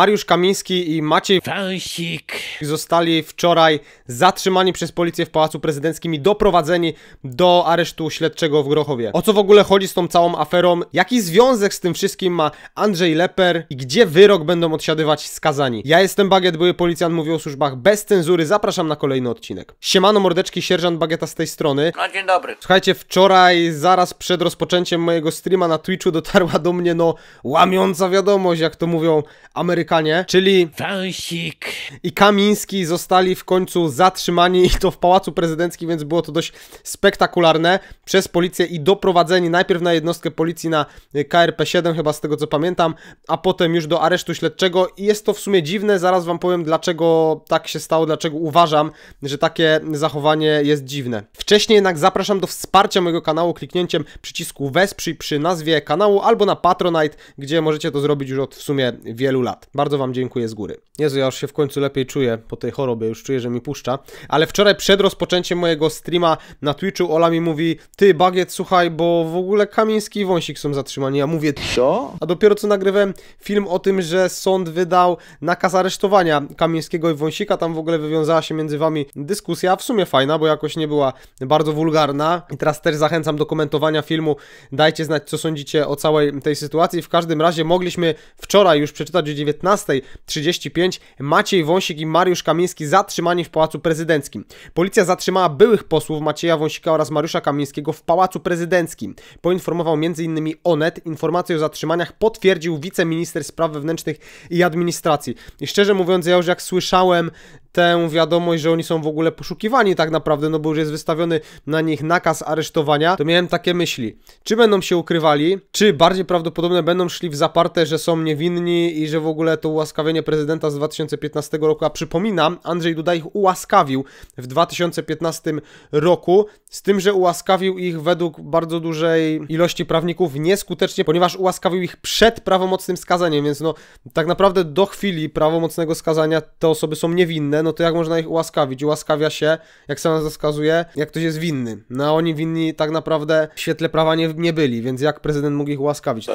Mariusz Kamiński i Maciej Wąsik zostali wczoraj zatrzymani przez policję w Pałacu Prezydenckim i doprowadzeni do aresztu śledczego w Grochowie. O co w ogóle chodzi z tą całą aferą? Jaki związek z tym wszystkim ma Andrzej Leper i gdzie wyrok będą odsiadywać skazani? Ja jestem Bagiet, były policjant, mówił o służbach bez cenzury. Zapraszam na kolejny odcinek. Siemano mordeczki, sierżant Bagieta z tej strony. No dzień dobry. Słuchajcie, wczoraj zaraz przed rozpoczęciem mojego streama na Twitchu dotarła do mnie no łamiąca wiadomość, jak to mówią Amerykanie czyli Wąsik i Kamiński zostali w końcu zatrzymani i to w Pałacu Prezydenckim, więc było to dość spektakularne przez policję i doprowadzeni najpierw na jednostkę policji na y, KRP 7, chyba z tego co pamiętam, a potem już do aresztu śledczego i jest to w sumie dziwne, zaraz wam powiem dlaczego tak się stało, dlaczego uważam, że takie zachowanie jest dziwne. Wcześniej jednak zapraszam do wsparcia mojego kanału kliknięciem przycisku wesprzyj przy nazwie kanału albo na Patronite, gdzie możecie to zrobić już od w sumie wielu lat. Bardzo Wam dziękuję z góry. Jezu, ja już się w końcu lepiej czuję po tej chorobie, już czuję, że mi puszcza. Ale wczoraj przed rozpoczęciem mojego streama na Twitchu Ola mi mówi Ty, Bagiet, słuchaj, bo w ogóle Kamiński i Wąsik są zatrzymani. Ja mówię Co? A dopiero co nagrywałem film o tym, że sąd wydał nakaz aresztowania Kamińskiego i Wąsika. Tam w ogóle wywiązała się między Wami dyskusja, w sumie fajna, bo jakoś nie była bardzo wulgarna. I teraz też zachęcam do komentowania filmu. Dajcie znać, co sądzicie o całej tej sytuacji. W każdym razie mogliśmy wczoraj już przeczytać o 19 19.35 Maciej Wąsik i Mariusz Kamiński zatrzymani w Pałacu Prezydenckim. Policja zatrzymała byłych posłów Macieja Wąsika oraz Mariusza Kamińskiego w Pałacu Prezydenckim. Poinformował m.in. Onet. Informację o zatrzymaniach potwierdził wiceminister spraw wewnętrznych i administracji. I szczerze mówiąc, ja już jak słyszałem tę wiadomość, że oni są w ogóle poszukiwani tak naprawdę, no bo już jest wystawiony na nich nakaz aresztowania, to miałem takie myśli. Czy będą się ukrywali, czy bardziej prawdopodobne będą szli w zaparte, że są niewinni i że w ogóle to ułaskawienie prezydenta z 2015 roku, a przypominam, Andrzej Duda ich ułaskawił w 2015 roku, z tym, że ułaskawił ich według bardzo dużej ilości prawników nieskutecznie, ponieważ ułaskawił ich przed prawomocnym skazaniem, więc no tak naprawdę do chwili prawomocnego skazania te osoby są niewinne, no to jak można ich ułaskawić? Ułaskawia się, jak sama zaskazuje, jak ktoś jest winny. No a oni winni tak naprawdę w świetle prawa nie, nie byli, więc jak prezydent mógł ich ułaskawić? No,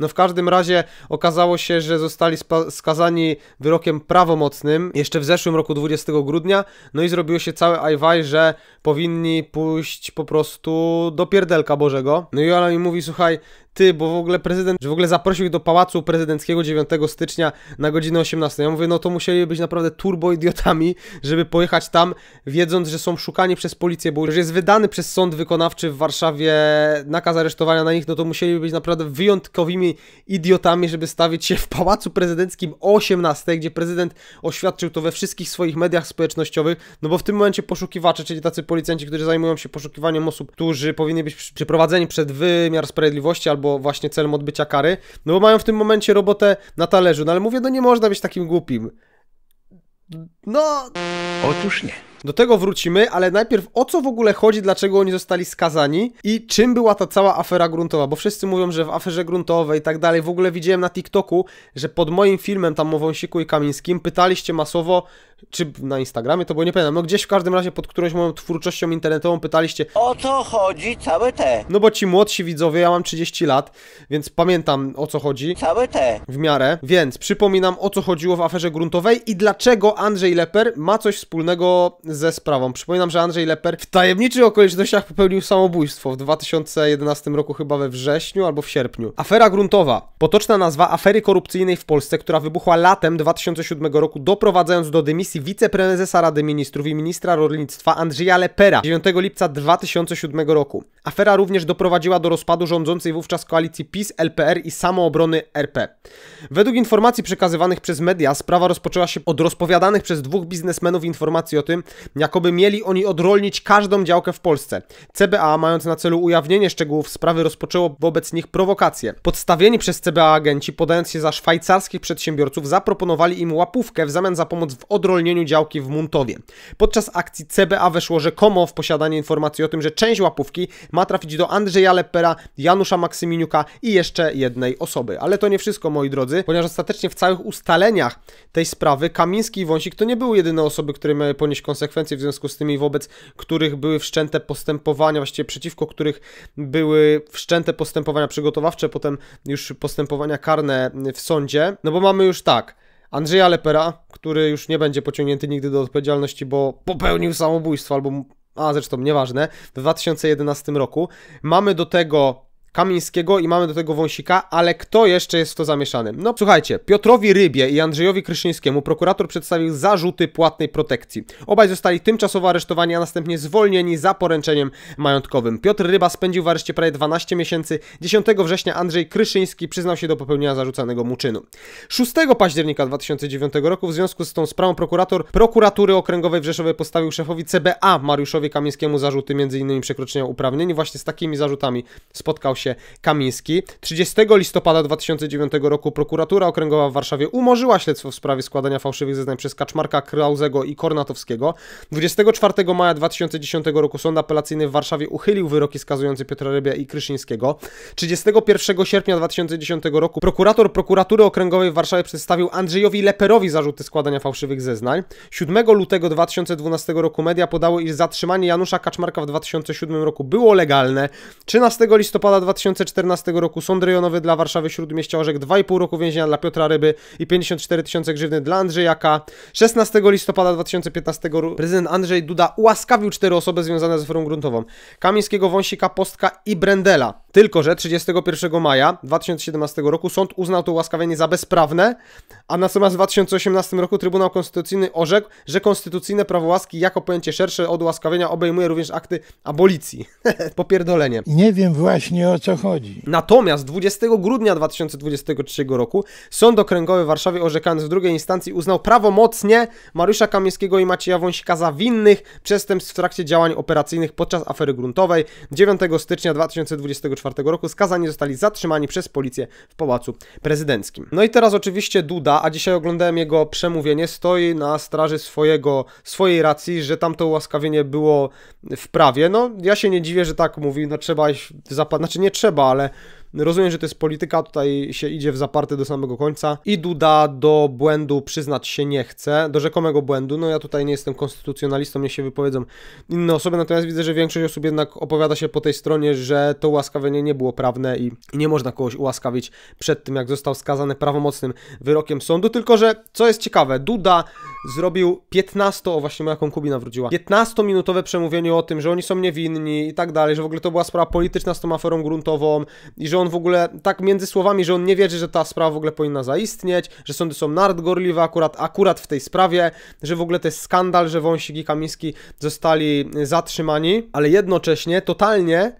no w każdym razie okazało się, że zostali skazani wyrokiem prawomocnym jeszcze w zeszłym roku 20 grudnia, no i zrobiło się całe ajwaj, że powinni pójść po prostu do pierdelka Bożego. No i ona mi mówi, słuchaj, ty, bo w ogóle prezydent, że w ogóle zaprosił ich do pałacu prezydenckiego 9 stycznia na godzinę 18. Ja mówię, no to musieli być naprawdę turbo idiotami, żeby pojechać tam, wiedząc, że są szukani przez policję, bo już jest wydany przez sąd wykonawczy w Warszawie nakaz aresztowania na nich, no to musieli być naprawdę wyjątkowymi idiotami, żeby stawić się w pałacu prezydenckim 18, gdzie prezydent oświadczył to we wszystkich swoich mediach społecznościowych, no bo w tym momencie poszukiwacze, czyli tacy policjanci, którzy zajmują się poszukiwaniem osób, którzy powinni być przeprowadzeni przed wymiar sprawiedliwości albo albo właśnie celem odbycia kary, no bo mają w tym momencie robotę na talerzu. No ale mówię, no nie można być takim głupim. No. Otóż nie. Do tego wrócimy, ale najpierw o co w ogóle chodzi, dlaczego oni zostali skazani i czym była ta cała afera gruntowa, bo wszyscy mówią, że w aferze gruntowej i tak dalej, w ogóle widziałem na TikToku, że pod moim filmem tam o Wąsiku i Kamińskim pytaliście masowo, czy na Instagramie, to było nie pamiętam, no gdzieś w każdym razie pod którąś moją twórczością internetową pytaliście O co chodzi całe te? No bo ci młodsi widzowie, ja mam 30 lat, więc pamiętam o co chodzi Całe te W miarę, więc przypominam o co chodziło w aferze gruntowej i dlaczego Andrzej Leper ma coś wspólnego ze sprawą Przypominam, że Andrzej Leper w tajemniczych okolicznościach popełnił samobójstwo w 2011 roku chyba we wrześniu albo w sierpniu Afera gruntowa, potoczna nazwa afery korupcyjnej w Polsce, która wybuchła latem 2007 roku doprowadzając do dymisji dymisji wiceprezesa Rady Ministrów i ministra rolnictwa Andrzeja Lepera 9 lipca 2007 roku. Afera również doprowadziła do rozpadu rządzącej wówczas koalicji PiS, LPR i Samoobrony RP. Według informacji przekazywanych przez media sprawa rozpoczęła się od rozpowiadanych przez dwóch biznesmenów informacji o tym, jakoby mieli oni odrolnić każdą działkę w Polsce. CBA, mając na celu ujawnienie szczegółów sprawy, rozpoczęło wobec nich prowokacje. Podstawieni przez CBA agenci, podając się za szwajcarskich przedsiębiorców, zaproponowali im łapówkę w zamian za pomoc w odrolnieniu działki w Muntowie. Podczas akcji CBA weszło rzekomo w posiadanie informacji o tym, że część łapówki ma ma trafić do Andrzeja Lepera, Janusza Maksyminiuka i jeszcze jednej osoby. Ale to nie wszystko, moi drodzy, ponieważ ostatecznie w całych ustaleniach tej sprawy Kamiński i Wąsik to nie były jedyne osoby, które miały ponieść konsekwencje w związku z tymi, wobec których były wszczęte postępowania, właściwie przeciwko których były wszczęte postępowania przygotowawcze, potem już postępowania karne w sądzie. No bo mamy już tak. Andrzeja Lepera, który już nie będzie pociągnięty nigdy do odpowiedzialności, bo popełnił samobójstwo albo a zresztą nieważne, w 2011 roku. Mamy do tego Kamińskiego i mamy do tego Wąsika, ale kto jeszcze jest w to zamieszany? No słuchajcie, Piotrowi Rybie i Andrzejowi Kryszyńskiemu prokurator przedstawił zarzuty płatnej protekcji. Obaj zostali tymczasowo aresztowani, a następnie zwolnieni za poręczeniem majątkowym. Piotr Ryba spędził w areszcie prawie 12 miesięcy. 10 września Andrzej Kryszyński przyznał się do popełnienia zarzucanego mu czynu. 6 października 2009 roku w związku z tą sprawą prokurator prokuratury okręgowej w Rzeszowie postawił szefowi CBA Mariuszowi Kamińskiemu zarzuty m.in. przekroczenia uprawnień. Właśnie z takimi zarzutami spotkał się się Kamiński. 30 listopada 2009 roku prokuratura okręgowa w Warszawie umorzyła śledztwo w sprawie składania fałszywych zeznań przez Kaczmarka, Krauzego i Kornatowskiego. 24 maja 2010 roku sąd apelacyjny w Warszawie uchylił wyroki skazujące Piotra Rybia i Kryszyńskiego. 31 sierpnia 2010 roku prokurator prokuratury okręgowej w Warszawie przedstawił Andrzejowi Leperowi zarzuty składania fałszywych zeznań. 7 lutego 2012 roku media podały, iż zatrzymanie Janusza Kaczmarka w 2007 roku było legalne. 13 listopada 2012 2014 roku sąd rejonowy dla Warszawy Śródmieścia orzekł 2,5 roku więzienia dla Piotra Ryby i 54 tysiące grzywny dla Andrzejaka. 16 listopada 2015 roku prezydent Andrzej Duda ułaskawił cztery osoby związane z oferą gruntową. Kamińskiego, Wąsika, Postka i Brendela. Tylko, że 31 maja 2017 roku sąd uznał to ułaskawienie za bezprawne, a natomiast w 2018 roku Trybunał Konstytucyjny orzekł, że konstytucyjne prawo łaski jako pojęcie szersze od ułaskawienia obejmuje również akty abolicji. Popierdolenie. Nie wiem właśnie o co chodzi. Natomiast 20 grudnia 2023 roku Sąd Okręgowy w Warszawie orzekając w drugiej instancji uznał prawomocnie Mariusza Kamieńskiego i Macieja Wąsika za winnych przestępstw w trakcie działań operacyjnych podczas afery gruntowej 9 stycznia 2024 roku skazani zostali zatrzymani przez policję w Pałacu Prezydenckim. No i teraz oczywiście Duda, a dzisiaj oglądałem jego przemówienie, stoi na straży swojego, swojej racji, że tamto ułaskawienie było w prawie. No ja się nie dziwię, że tak mówi, no trzeba, zapad... znaczy nie trzeba, ale Rozumiem, że to jest polityka, tutaj się idzie w zaparte do samego końca i Duda do błędu przyznać się nie chce, do rzekomego błędu. No ja tutaj nie jestem konstytucjonalistą, niech się wypowiedzą inne osoby, natomiast widzę, że większość osób jednak opowiada się po tej stronie, że to ułaskawienie nie było prawne i nie można kogoś ułaskawić przed tym, jak został skazany prawomocnym wyrokiem sądu, tylko że, co jest ciekawe, Duda zrobił 15, o właśnie moja konkubina wróciła, 15-minutowe przemówienie o tym, że oni są niewinni i tak dalej, że w ogóle to była sprawa polityczna z tą aferą gruntową i że on w ogóle tak między słowami, że on nie wierzy, że ta sprawa w ogóle powinna zaistnieć, że sądy są nardgorliwe akurat, akurat w tej sprawie, że w ogóle to jest skandal, że Wąsik i Kamiński zostali zatrzymani, ale jednocześnie totalnie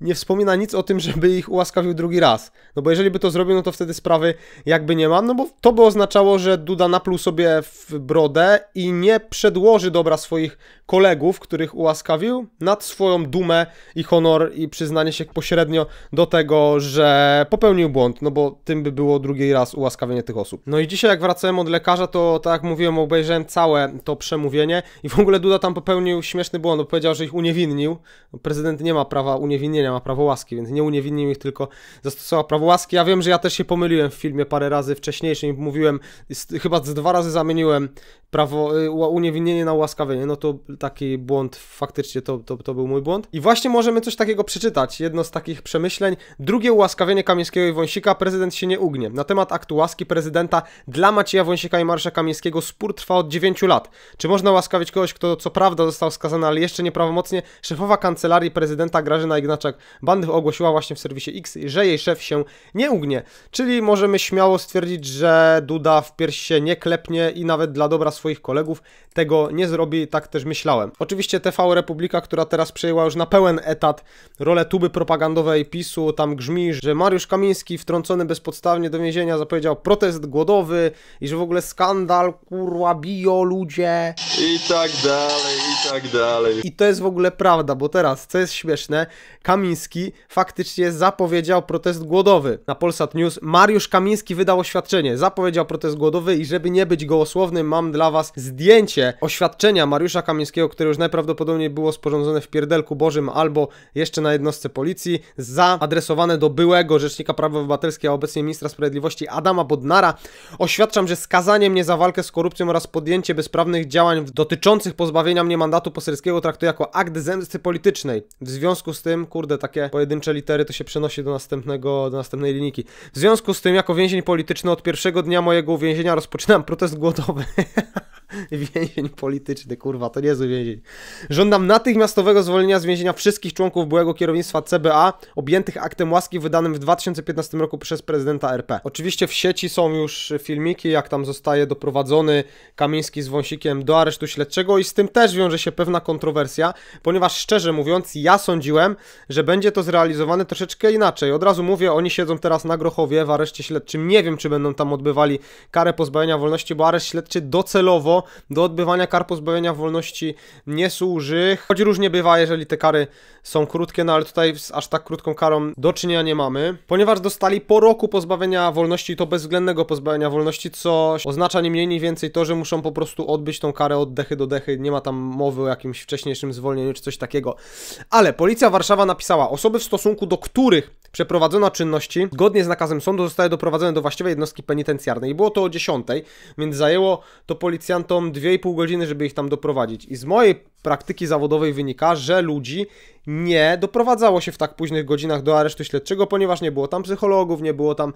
nie wspomina nic o tym, żeby ich ułaskawił drugi raz. No bo jeżeli by to zrobił, no to wtedy sprawy jakby nie ma, no bo to by oznaczało, że Duda napluł sobie w brodę i nie przedłoży dobra swoich kolegów, których ułaskawił, nad swoją dumę i honor i przyznanie się pośrednio do tego, że popełnił błąd, no bo tym by było drugi raz ułaskawienie tych osób. No i dzisiaj jak wracałem od lekarza, to tak jak mówiłem, obejrzałem całe to przemówienie i w ogóle Duda tam popełnił śmieszny błąd, bo powiedział, że ich uniewinnił. No, prezydent nie ma prawa uniewinnienia ma prawo łaski, więc nie uniewinnił ich, tylko zastosował prawo łaski. Ja wiem, że ja też się pomyliłem w filmie parę razy wcześniejszym, mówiłem, chyba z dwa razy zamieniłem prawo, y, uniewinnienie na ułaskawienie. No to taki błąd, faktycznie to, to, to był mój błąd. I właśnie możemy coś takiego przeczytać, jedno z takich przemyśleń. Drugie ułaskawienie Kamińskiego i Wąsika, prezydent się nie ugnie. Na temat aktu łaski prezydenta dla Macieja Wąsika i Marsza Kamińskiego spór trwa od 9 lat. Czy można łaskawić kogoś, kto co prawda został skazany, ale jeszcze nieprawomocnie? Szefowa kancelarii prezydenta Grażyna Ignaczek tak? Bandy Bandych ogłosiła właśnie w serwisie X, że jej szef się nie ugnie. Czyli możemy śmiało stwierdzić, że Duda w pierś się nie klepnie i nawet dla dobra swoich kolegów tego nie zrobi, tak też myślałem. Oczywiście TV Republika, która teraz przejęła już na pełen etat rolę tuby propagandowej PiSu, tam grzmi, że Mariusz Kamiński wtrącony bezpodstawnie do więzienia zapowiedział protest głodowy i że w ogóle skandal, kurwa, bio ludzie i tak dalej. I tak dalej. I to jest w ogóle prawda, bo teraz, co jest śmieszne, Kamiński faktycznie zapowiedział protest głodowy. Na Polsat News Mariusz Kamiński wydał oświadczenie, zapowiedział protest głodowy i żeby nie być gołosłownym, mam dla was zdjęcie oświadczenia Mariusza Kamińskiego, które już najprawdopodobniej było sporządzone w Pierdelku Bożym albo jeszcze na jednostce policji, zaadresowane do byłego rzecznika praw obywatelskich, a obecnie ministra sprawiedliwości Adama Bodnara. Oświadczam, że skazanie mnie za walkę z korupcją oraz podjęcie bezprawnych działań dotyczących pozbawienia mnie mandatu mandatu poselskiego traktuje jako akt zemsty politycznej. W związku z tym, kurde, takie pojedyncze litery to się przenosi do następnego, do następnej linijki. W związku z tym, jako więzień polityczny od pierwszego dnia mojego uwięzienia rozpoczynam protest głodowy. Więzień polityczny, kurwa, to nie jest więzień. Żądam natychmiastowego zwolnienia z więzienia wszystkich członków byłego kierownictwa CBA objętych aktem łaski wydanym w 2015 roku przez prezydenta RP. Oczywiście w sieci są już filmiki, jak tam zostaje doprowadzony Kamiński z Wąsikiem do aresztu śledczego i z tym też wiąże się pewna kontrowersja, ponieważ szczerze mówiąc, ja sądziłem, że będzie to zrealizowane troszeczkę inaczej. Od razu mówię, oni siedzą teraz na Grochowie w areszcie śledczym. Nie wiem, czy będą tam odbywali karę pozbawienia wolności, bo areszt śledczy docelowo do odbywania kar pozbawienia wolności nie służy, choć różnie bywa, jeżeli te kary są krótkie, no ale tutaj z aż tak krótką karą do czynienia nie mamy, ponieważ dostali po roku pozbawienia wolności, to bezwzględnego pozbawienia wolności, co oznacza nie mniej, nie więcej to, że muszą po prostu odbyć tą karę od dechy do dechy, nie ma tam mowy o jakimś wcześniejszym zwolnieniu czy coś takiego. Ale Policja Warszawa napisała, osoby w stosunku do których przeprowadzono czynności, zgodnie z nakazem sądu zostały doprowadzone do właściwej jednostki penitencjarnej. I było to o 10, więc zajęło to policjantom i 2,5 godziny, żeby ich tam doprowadzić. I z mojej praktyki zawodowej wynika, że ludzi nie doprowadzało się w tak późnych godzinach do aresztu śledczego, ponieważ nie było tam psychologów, nie było tam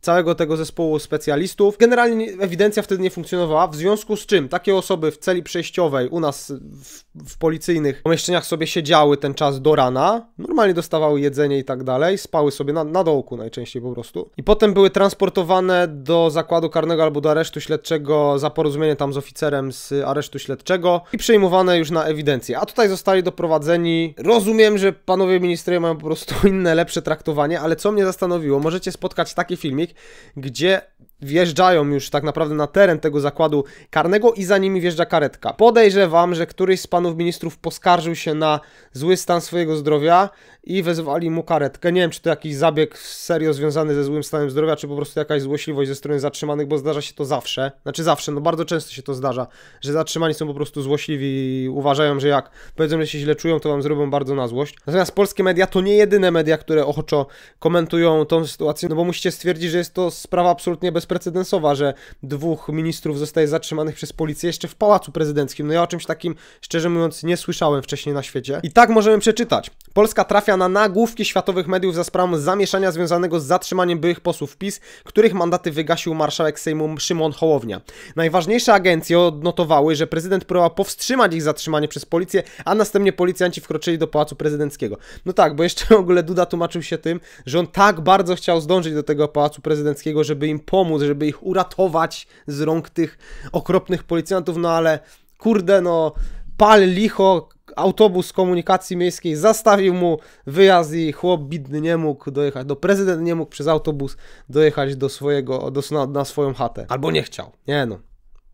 całego tego zespołu specjalistów. Generalnie ewidencja wtedy nie funkcjonowała, w związku z czym takie osoby w celi przejściowej u nas w, w policyjnych pomieszczeniach sobie siedziały ten czas do rana, normalnie dostawały jedzenie i tak dalej, spały sobie na, na dołku najczęściej po prostu. I potem były transportowane do zakładu karnego albo do aresztu śledczego za porozumienie tam z oficerem z aresztu śledczego i przejmowane już na ewidencję. A tutaj zostali doprowadzeni. Rozumiem, że panowie ministrowie mają po prostu inne, lepsze traktowanie, ale co mnie zastanowiło, możecie spotkać taki filmik, gdzie wjeżdżają już tak naprawdę na teren tego zakładu karnego i za nimi wjeżdża karetka. Podejrzewam, że któryś z panów ministrów poskarżył się na zły stan swojego zdrowia i wezwali mu karetkę. Nie wiem, czy to jakiś zabieg serio związany ze złym stanem zdrowia, czy po prostu jakaś złośliwość ze strony zatrzymanych, bo zdarza się to zawsze. Znaczy zawsze, no bardzo często się to zdarza, że zatrzymani są po prostu złośliwi i uważają, że jak powiedzą, że się źle czują, to wam zrobią bardzo na złość. Natomiast polskie media to nie jedyne media, które ochoczo komentują tą sytuację, no bo musicie stwierdzić, że jest to sprawa absolutnie bez bezprecedensowa, że dwóch ministrów zostaje zatrzymanych przez policję jeszcze w Pałacu Prezydenckim. No ja o czymś takim, szczerze mówiąc, nie słyszałem wcześniej na świecie. I tak możemy przeczytać. Polska trafia na nagłówki światowych mediów za sprawą zamieszania związanego z zatrzymaniem byłych posłów PiS, których mandaty wygasił marszałek Sejmu Szymon Hołownia. Najważniejsze agencje odnotowały, że prezydent próbował powstrzymać ich zatrzymanie przez policję, a następnie policjanci wkroczyli do Pałacu Prezydenckiego. No tak, bo jeszcze w ogóle Duda tłumaczył się tym, że on tak bardzo chciał zdążyć do tego Pałacu Prezydenckiego, żeby im pomóc pomoc, żeby ich uratować z rąk tych okropnych policjantów, no ale kurde, no pal licho, autobus komunikacji miejskiej zastawił mu wyjazd i chłop bidny nie mógł dojechać, do prezydenta, nie mógł przez autobus dojechać do swojego, do, na, na swoją chatę. Albo nie chciał. Nie no,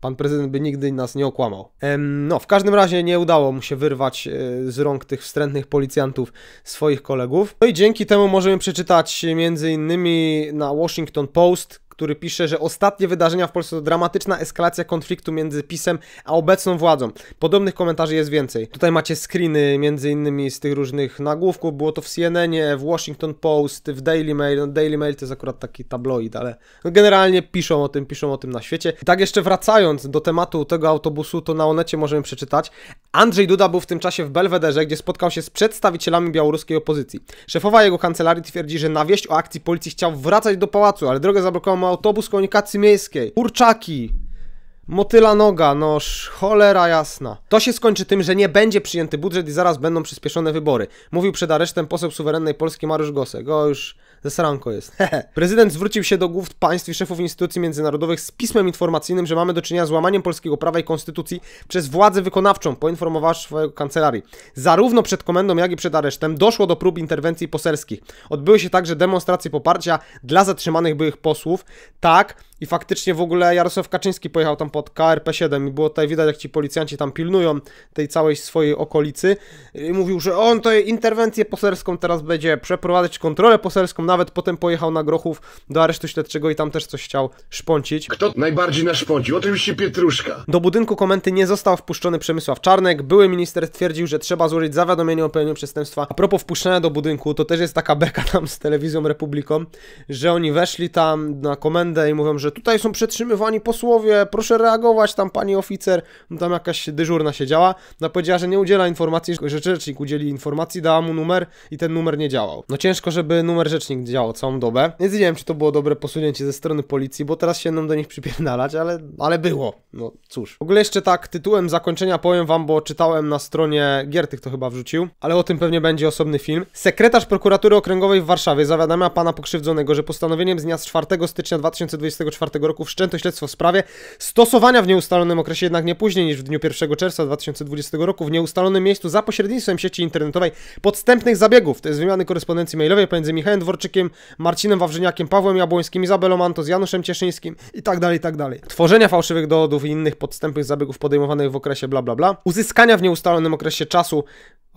Pan prezydent by nigdy nas nie okłamał. No, w każdym razie nie udało mu się wyrwać e, z rąk tych wstrętnych policjantów swoich kolegów. No i dzięki temu możemy przeczytać między innymi na Washington Post, który pisze, że ostatnie wydarzenia w Polsce to dramatyczna eskalacja konfliktu między PiSem a obecną władzą. Podobnych komentarzy jest więcej. Tutaj macie screeny między innymi z tych różnych nagłówków. Było to w CNN, w Washington Post, w Daily Mail. No, Daily Mail to jest akurat taki tabloid, ale no, generalnie piszą o tym, piszą o tym na świecie. I tak jeszcze wracając do tematu tego autobusu, to na Onecie możemy przeczytać. Andrzej Duda był w tym czasie w Belwederze, gdzie spotkał się z przedstawicielami białoruskiej opozycji. Szefowa jego kancelarii twierdzi, że na wieść o akcji policji chciał wracać do pałacu, ale drogę zablokował autobus komunikacji miejskiej, kurczaki, Motyla noga, no cholera jasna. To się skończy tym, że nie będzie przyjęty budżet i zaraz będą przyspieszone wybory. Mówił przed aresztem poseł suwerennej Polski Mariusz Gosek. O, już zesranko jest. Prezydent zwrócił się do głów państw i szefów instytucji międzynarodowych z pismem informacyjnym, że mamy do czynienia z łamaniem polskiego prawa i konstytucji przez władzę wykonawczą, poinformowała swojego kancelarii. Zarówno przed komendą, jak i przed aresztem doszło do prób interwencji poselskich. Odbyły się także demonstracje poparcia dla zatrzymanych byłych posłów, tak i faktycznie w ogóle Jarosław Kaczyński pojechał tam pod KRP-7 i było tutaj widać, jak ci policjanci tam pilnują tej całej swojej okolicy. I mówił, że on to interwencję poselską teraz będzie przeprowadzać, kontrolę poselską, nawet potem pojechał na Grochów do aresztu śledczego i tam też coś chciał szpącić. Kto najbardziej naszpącił? Oczywiście Pietruszka. Do budynku komendy nie został wpuszczony Przemysław Czarnek. Były minister stwierdził że trzeba złożyć zawiadomienie o pełnieniu przestępstwa. A propos wpuszczenia do budynku, to też jest taka beka tam z telewizją Republiką, że oni weszli tam na komendę i mówią, że że tutaj są przetrzymywani posłowie, proszę reagować, tam pani oficer, no tam jakaś dyżurna siedziała, no powiedziała, że nie udziela informacji, że rzecznik udzieli informacji, dała mu numer i ten numer nie działał. No ciężko, żeby numer rzecznik działał całą dobę, więc nie wiem, czy to było dobre posunięcie ze strony policji, bo teraz się nam do nich przypierdalać, ale, ale było, no cóż. W ogóle jeszcze tak tytułem zakończenia powiem wam, bo czytałem na stronie, Giertych to chyba wrzucił, ale o tym pewnie będzie osobny film. Sekretarz prokuratury okręgowej w Warszawie zawiadamia pana pokrzywdzonego, że postanowieniem z dnia 4 stycznia 2024 2004 roku wszczęto śledztwo w sprawie stosowania w nieustalonym okresie, jednak nie później niż w dniu 1 czerwca 2020 roku w nieustalonym miejscu za pośrednictwem sieci internetowej podstępnych zabiegów, to jest wymiany korespondencji mailowej pomiędzy Michałem Dworczykiem, Marcinem Wawrzyniakiem, Pawłem Jabłońskim, Izabelą Antos, Januszem Cieszyńskim itd., tak itd. Tak Tworzenia fałszywych dowodów i innych podstępnych zabiegów podejmowanych w okresie bla bla bla, uzyskania w nieustalonym okresie czasu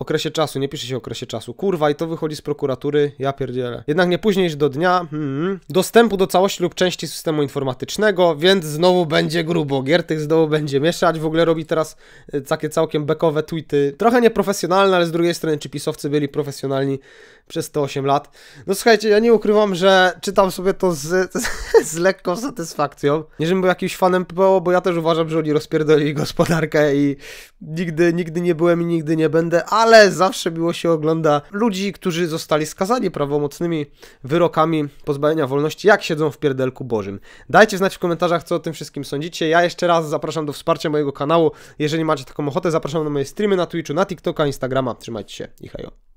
okresie czasu, nie pisze się okresie czasu. Kurwa, i to wychodzi z prokuratury, ja pierdzielę. Jednak nie później niż do dnia hmm, dostępu do całości lub części systemu informatycznego, więc znowu będzie grubo. Giertych znowu będzie mieszać, w ogóle robi teraz y, takie całkiem bekowe tweety. Trochę nieprofesjonalne, ale z drugiej strony, czy pisowcy byli profesjonalni przez te 8 lat? No słuchajcie, ja nie ukrywam, że czytam sobie to z, z lekką satysfakcją. Nie, żebym był jakimś fanem PPO, bo ja też uważam, że oni rozpierdolili gospodarkę i nigdy, nigdy nie byłem i nigdy nie będę, ale ale zawsze miło się ogląda ludzi, którzy zostali skazani prawomocnymi wyrokami pozbawienia wolności, jak siedzą w pierdelku bożym. Dajcie znać w komentarzach, co o tym wszystkim sądzicie. Ja jeszcze raz zapraszam do wsparcia mojego kanału. Jeżeli macie taką ochotę, zapraszam na moje streamy na Twitchu, na TikToka, Instagrama. Trzymajcie się i hejo.